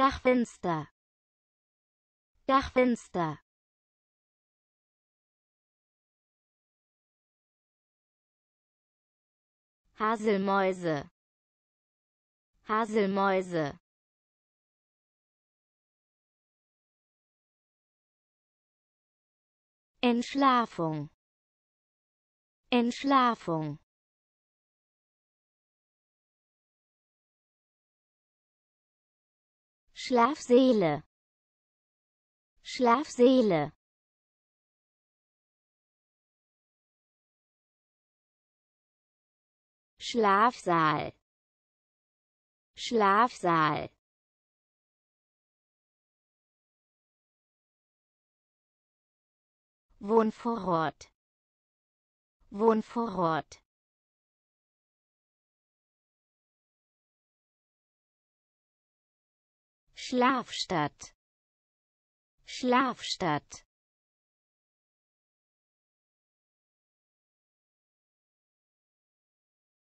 Dachfenster Dachfenster Haselmäuse Haselmäuse Entschlafung Entschlafung Schlafseele Schlafseele Schlafsaal Schlafsaal Wohnvorort Wohnvorort Schlafstadt Schlafstadt